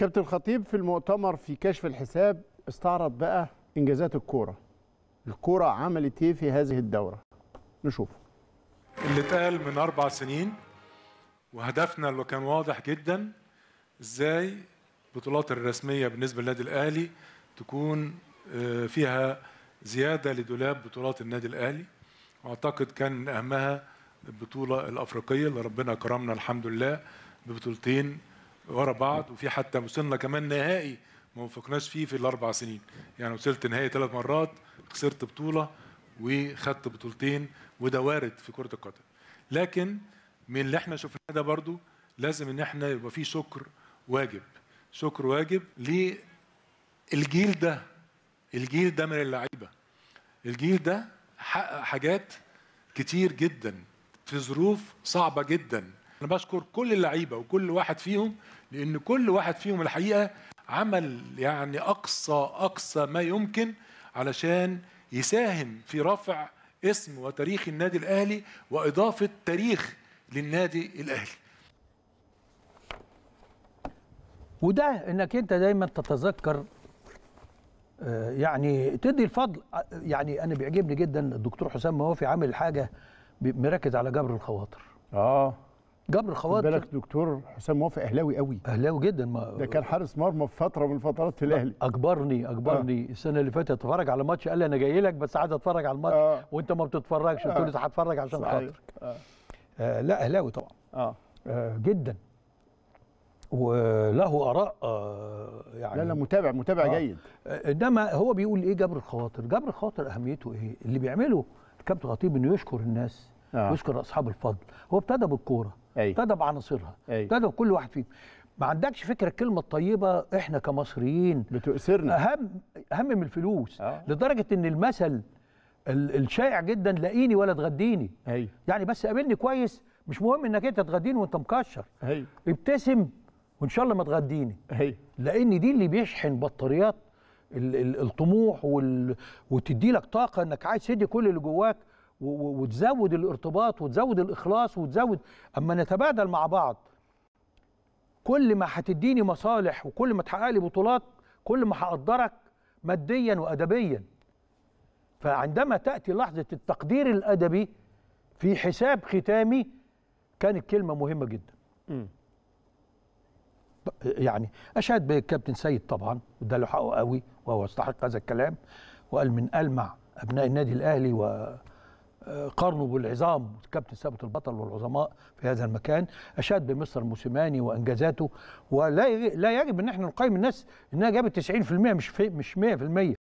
كابتن خطيب في المؤتمر في كشف الحساب استعرض بقى انجازات الكوره الكوره عملت ايه في هذه الدوره نشوف اللي اتقال من اربع سنين وهدفنا اللي كان واضح جدا ازاي البطولات الرسميه بالنسبه للنادي الاهلي تكون آه، فيها زياده لدولاب بطولات النادي الاهلي واعتقد كان من اهمها البطوله الافريقيه اللي ربنا كرمنا الحمد لله ببطولتين ورا بعض وفي حتى وصلنا كمان نهائي ما وفقناش فيه في الاربع سنين يعني وصلت نهائي ثلاث مرات خسرت بطوله وخدت بطولتين وده وارد في كره القدم لكن من اللي احنا شفناه ده برضو لازم ان احنا يبقى في شكر واجب شكر واجب للجيل ده الجيل ده من اللعيبه الجيل ده حقق حاجات كتير جدا في ظروف صعبه جدا انا بشكر كل اللعيبه وكل واحد فيهم لان كل واحد فيهم الحقيقه عمل يعني اقصى اقصى ما يمكن علشان يساهم في رفع اسم وتاريخ النادي الاهلي واضافه تاريخ للنادي الاهلي وده انك انت دايما تتذكر آه، يعني تدي الفضل آه، يعني انا بيعجبني جدا الدكتور حسام موافي عامل حاجه مركز على جبر الخواطر اه جبر الخواطر بالك دكتور حسام موافق اهلاوي قوي اهلاوي جدا ما ده كان حارس مرمى في فتره من فترات في الاهلي اجبرني اجبرني آه. السنه اللي فاتت اتفرج على ماتش قال لي انا جاي لك بس عايز اتفرج على الماتش آه. وانت ما بتتفرجش قلت آه. له هتفرج عشان خاطرك آه. آه لا اهلاوي طبعا آه. آه جدا وله اراء آه يعني لا لا متابع متابع آه. جيد آه، انما هو بيقول ايه جبر الخواطر جبر الخواطر اهميته ايه اللي بيعمله الكابتن خطيب انه يشكر الناس آه. يشكر اصحاب الفضل هو ابتدى بالكوره ابتدى بعناصرها ابتدى كل واحد فيهم ما عندكش فكره الكلمه الطيبه احنا كمصريين بتؤثرنا اهم اهم من الفلوس آه. لدرجه ان المثل الشائع جدا لاقيني ولا تغديني أي. يعني بس قابلني كويس مش مهم انك انت تغديني وانت مكشر أي. ابتسم وان شاء الله ما تغديني أي. لان دي اللي بيشحن بطاريات الطموح وال... وتدي لك طاقه انك عايز تدي كل اللي جواك وتزود الارتباط وتزود الاخلاص وتزود اما نتبادل مع بعض كل ما هتديني مصالح وكل ما تحقق لي بطولات كل ما هقدرك ماديا وادبيا فعندما تاتي لحظه التقدير الادبي في حساب ختامي كانت كلمه مهمه جدا يعني اشهد بالكابتن سيد طبعا وده له حقه قوي وهو استحق هذا الكلام وقال من المع ابناء النادي الاهلي و قرنه بالعظام كابتن ثابت البطل والعظماء في هذا المكان اشاد بمستر موسيماني وانجازاته ولا لا يجب ان احنا نقيم الناس انها جابت 90% مش مش 100%